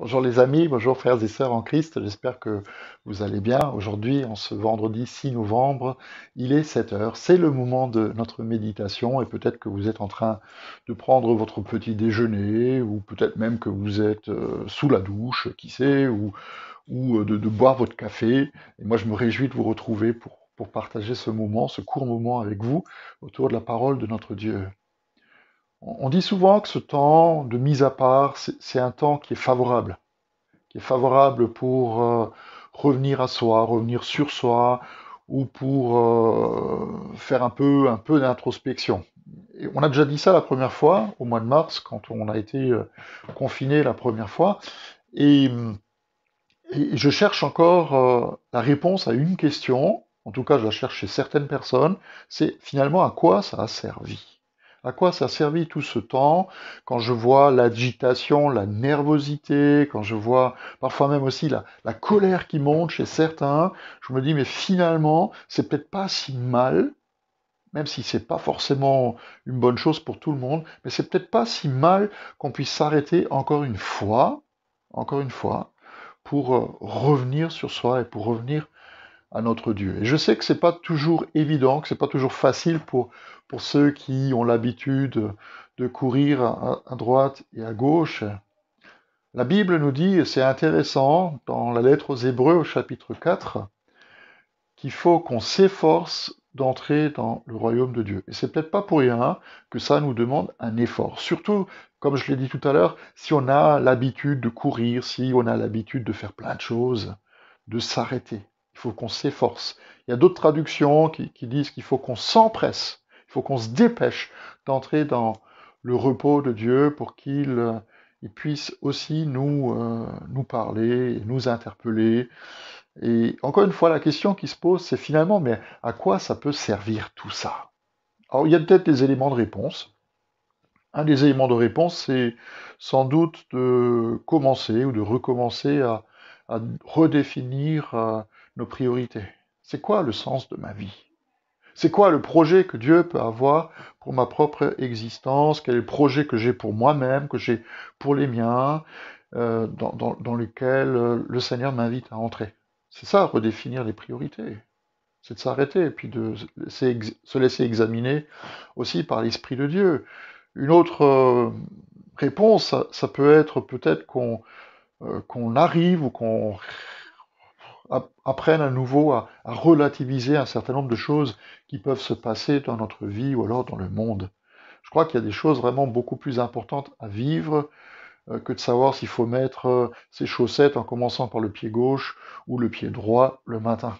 Bonjour les amis, bonjour frères et sœurs en Christ, j'espère que vous allez bien. Aujourd'hui, en ce vendredi 6 novembre, il est 7 heures, c'est le moment de notre méditation et peut-être que vous êtes en train de prendre votre petit déjeuner ou peut-être même que vous êtes euh, sous la douche, qui sait, ou, euh, de, boire votre café. Et moi, je me réjouis de vous retrouver pour, pour partager ce moment, ce court moment avec vous autour de la parole de notre Dieu. On dit souvent que ce temps de mise à part, c'est un temps qui est favorable, qui est favorable pour euh, revenir à soi, revenir sur soi, ou pour euh, faire un peu, un peu d'introspection. On a déjà dit ça la première fois, au mois de mars, quand on a été euh, confiné la première fois, et, et je cherche encore la réponse à une question, en tout cas je la cherche chez certaines personnes, c'est finalement à quoi ça a servi à quoi ça servit tout ce temps Quand je vois l'agitation, la nervosité, quand je vois parfois même aussi la, la colère qui monte chez certains, je me dis mais finalement c'est peut-être pas si mal, même si c'est pas forcément une bonne chose pour tout le monde, mais c'est peut-être pas si mal qu'on puisse s'arrêter encore une fois, encore une fois, pour euh, revenir sur soi et pour revenir à notre Dieu. Et je sais que ce n'est pas toujours évident, que ce n'est pas toujours facile pour, pour ceux qui ont l'habitude de courir à, droite et à gauche. La Bible nous dit, et c'est intéressant, dans la lettre aux Hébreux au chapitre 4, qu'il faut qu'on s'efforce d'entrer dans le royaume de Dieu. Et c'est peut-être pas pour rien que ça nous demande un effort. Surtout, comme je l'ai dit tout à l'heure, si on a l'habitude de courir, si on a l'habitude de faire plein de choses, de s'arrêter il faut qu'on s'efforce. Il y a d'autres traductions qui, disent qu'il faut qu'on s'empresse, il faut qu'on se dépêche d'entrer dans le repos de Dieu pour qu'il euh, puisse aussi nous, euh, nous parler, nous interpeller. Et encore une fois, la question qui se pose, c'est finalement, mais à quoi ça peut servir tout ça Alors, il y a peut-être des éléments de réponse. Un des éléments de réponse, c'est sans doute de commencer ou de recommencer à redéfinir euh, nos priorités. C'est quoi le sens de ma vie C'est quoi le projet que Dieu peut avoir pour ma propre existence Quel est le projet que j'ai pour moi-même, que j'ai pour les miens, euh, dans, dans, lequel euh, le Seigneur m'invite à entrer C'est ça, redéfinir les priorités. C'est de s'arrêter et puis de se laisser examiner aussi par l'Esprit de Dieu. Une autre euh, réponse, ça, peut être peut-être qu'on arrive ou qu'on apprennent à nouveau à, relativiser un certain nombre de choses qui peuvent se passer dans notre vie ou alors dans le monde. Je crois qu'il y a des choses vraiment beaucoup plus importantes à vivre euh, que de savoir s'il faut mettre euh, ses chaussettes en commençant par le pied gauche ou le pied droit le matin.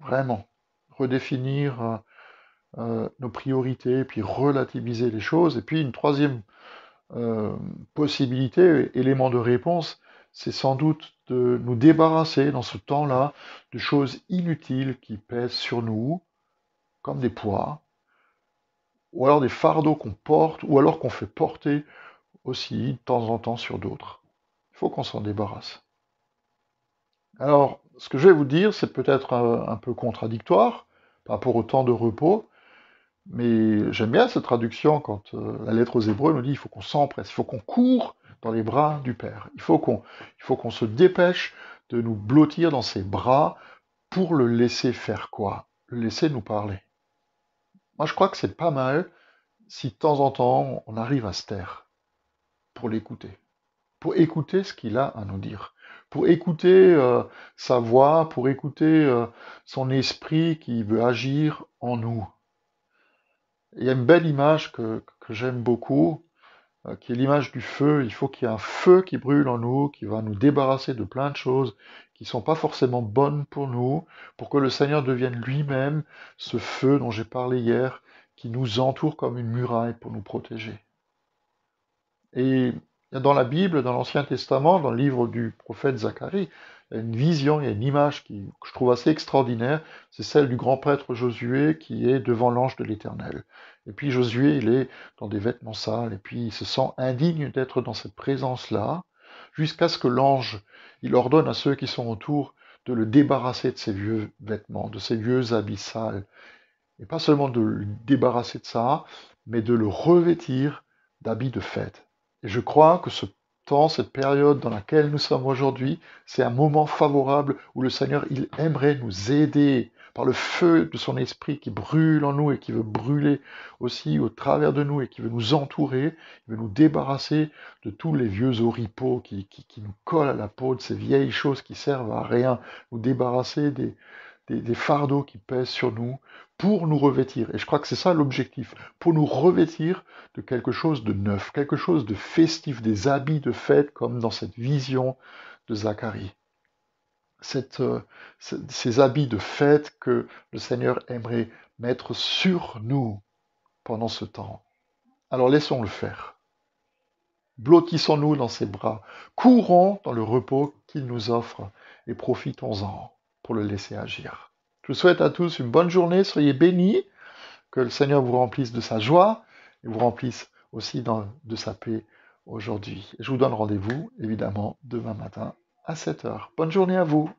Vraiment. Redéfinir euh, nos priorités, puis relativiser les choses. Et puis une troisième possibilité, élément de réponse, c'est sans doute de nous débarrasser dans ce temps-là de choses inutiles qui pèsent sur nous, comme des poids, ou alors des fardeaux qu'on porte, ou alors qu'on fait porter aussi de temps en temps sur d'autres. Il faut qu'on s'en débarrasse. Alors, ce que je vais vous dire, c'est peut-être un, peu contradictoire par rapport au temps de repos, mais j'aime bien cette traduction quand euh, la lettre aux Hébreux nous dit il faut qu'on s'empresse, il faut qu'on court les bras du Père. Il faut qu'on se dépêche de nous blottir dans ses bras pour le laisser faire quoi Le laisser nous parler. Moi, je crois que c'est pas mal si de temps en temps on arrive à se taire pour l'écouter, pour écouter ce qu'il a à nous dire, pour écouter euh, sa voix, pour écouter euh, son esprit qui veut agir en nous. Il y a une belle image que j'aime beaucoup euh, qui est l'image du feu. Il faut qu'il y ait un feu qui brûle en nous, qui va nous débarrasser de plein de choses qui ne sont pas forcément bonnes pour nous, pour que le Seigneur devienne lui-même ce feu dont j'ai parlé hier, qui nous entoure comme une muraille pour nous protéger. Et dans la Bible, dans l'Ancien Testament, dans le livre du prophète Zacharie, il y a une vision, il y a une image que je trouve assez extraordinaire, c'est celle du grand prêtre Josué qui est devant l'ange de l'Éternel. Et puis Josué, il est dans des vêtements sales, et puis il se sent indigne d'être dans cette présence-là, jusqu'à ce que l'ange, il ordonne à ceux qui sont autour de le débarrasser de ses vieux vêtements, de ses vieux habits sales. Et pas seulement de le débarrasser de ça, mais de le revêtir d'habits de fête. Et je crois que ce temps, cette période dans laquelle nous sommes aujourd'hui, c'est un moment favorable où le Seigneur, il aimerait nous aider par le feu de son esprit qui brûle en nous et qui veut brûler aussi au travers de nous et qui veut nous entourer, il veut nous débarrasser de tous les vieux oripeaux qui, nous collent à la peau, de ces vieilles choses qui servent à rien, nous débarrasser des, des, fardeaux qui pèsent sur nous pour nous revêtir. Et je crois que c'est ça l'objectif, pour nous revêtir de quelque chose de neuf, quelque chose de festif, des habits de fête comme dans cette vision de Zacharie. Euh, ces habits de fête que le Seigneur aimerait mettre sur nous pendant ce temps. Alors laissons-le faire. Blottissons-nous dans ses bras, courons dans le repos qu'il nous offre et profitons-en pour le laisser agir. Je vous souhaite à tous une bonne journée, soyez bénis, que le Seigneur vous remplisse de sa joie et vous remplisse aussi de sa paix aujourd'hui. Je vous donne rendez-vous évidemment demain matin à 7h. Bonne journée à vous